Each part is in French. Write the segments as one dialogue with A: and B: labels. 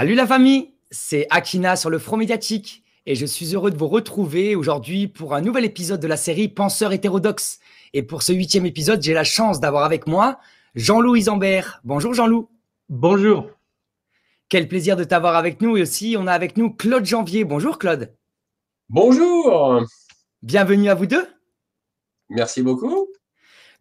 A: Salut la famille, c'est Akina sur le front médiatique et je suis heureux de vous retrouver aujourd'hui pour un nouvel épisode de la série Penseurs hétérodoxes. Et pour ce huitième épisode, j'ai la chance d'avoir avec moi jean louis Isambert. Bonjour jean louis Bonjour. Quel plaisir de t'avoir avec nous et aussi on a avec nous Claude Janvier. Bonjour Claude. Bonjour. Bienvenue à vous deux. Merci beaucoup.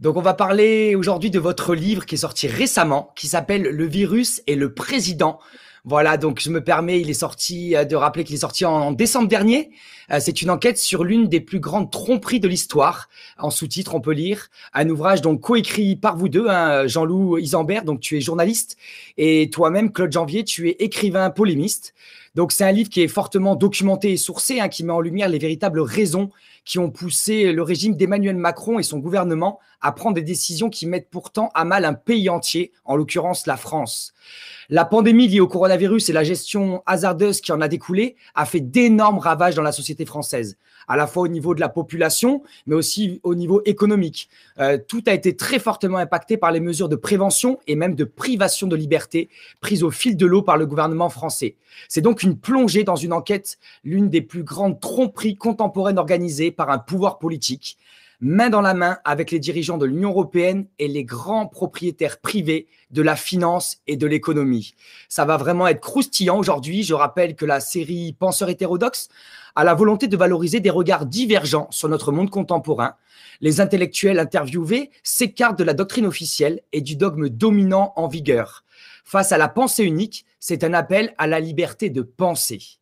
A: Donc on va parler aujourd'hui de votre livre qui est sorti récemment, qui s'appelle Le virus et le président. Voilà, donc je me permets, il est sorti euh, de rappeler qu'il est sorti en, décembre dernier. Euh, c'est une enquête sur l'une des plus grandes tromperies de l'histoire. En sous-titre, on peut lire un ouvrage donc coécrit par vous deux, hein, Jean-Loup Isambert, donc tu es journaliste, et toi-même, Claude Janvier, tu es écrivain polémiste. Donc c'est un livre qui est fortement documenté et sourcé, hein, qui met en lumière les véritables raisons qui ont poussé le régime d'Emmanuel Macron et son gouvernement à prendre des décisions qui mettent pourtant à mal un pays entier, en l'occurrence la France. La pandémie liée au coronavirus et la gestion hasardeuse qui en a découlé a fait d'énormes ravages dans la société française, à la fois au niveau de la population, mais aussi au niveau économique. Euh, tout a été très fortement impacté par les mesures de prévention et même de privation de liberté prises au fil de l'eau par le gouvernement français. C'est donc une plongée dans une enquête, l'une des plus grandes tromperies contemporaines organisées par un pouvoir politique main dans la main avec les dirigeants de l'Union européenne et les grands propriétaires privés de la finance et de l'économie. Ça va vraiment être croustillant aujourd'hui. Je rappelle que la série Penseurs hétérodoxes a la volonté de valoriser des regards divergents sur notre monde contemporain. Les intellectuels interviewés s'écartent de la doctrine officielle et du dogme dominant en vigueur. Face à la pensée unique, c'est un appel à la liberté de penser.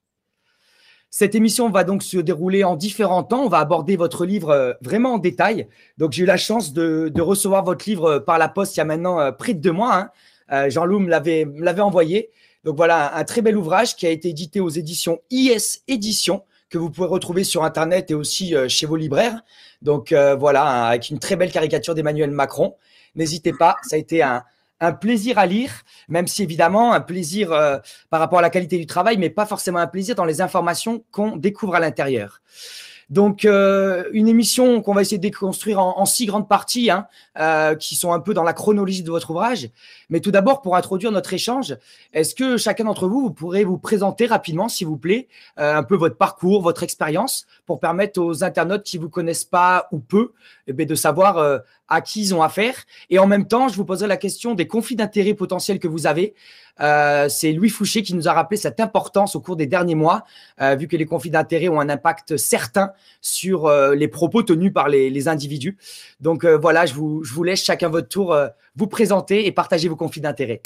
A: Cette émission va donc se dérouler en différents temps. On va aborder votre livre euh, vraiment en détail. Donc, j'ai eu la chance de, recevoir votre livre euh, par la poste il y a maintenant euh, près de deux mois. Hein. Jean-Loup me l'avait envoyé. Donc voilà, un très bel ouvrage qui a été édité aux éditions IS Éditions que vous pouvez retrouver sur Internet et aussi chez vos libraires. Donc voilà, avec une très belle caricature d'Emmanuel Macron. N'hésitez pas, ça a été un, un plaisir à lire, même si évidemment un plaisir euh, par rapport à la qualité du travail, mais pas forcément un plaisir dans les informations qu'on découvre à l'intérieur. Donc, euh, une émission qu'on va essayer de déconstruire en, six grandes parties, hein, euh, qui sont un peu dans la chronologie de votre ouvrage. Mais tout d'abord, pour introduire notre échange, est-ce que chacun d'entre vous, vous pourrez vous présenter rapidement, s'il vous plaît, un peu votre parcours, votre expérience, pour permettre aux internautes qui vous connaissent pas ou peu, eh de savoir à qui ils ont affaire. Et en même temps, je vous poserai la question des conflits d'intérêts potentiels que vous avez. Euh, c'est Louis Fouché qui nous a rappelé cette importance au cours des derniers mois, euh, vu que les conflits d'intérêts ont un impact certain sur euh, les propos tenus par les, individus. Donc voilà, je vous, je vous, laisse chacun votre tour vous présenter et partager vos conflits d'intérêts.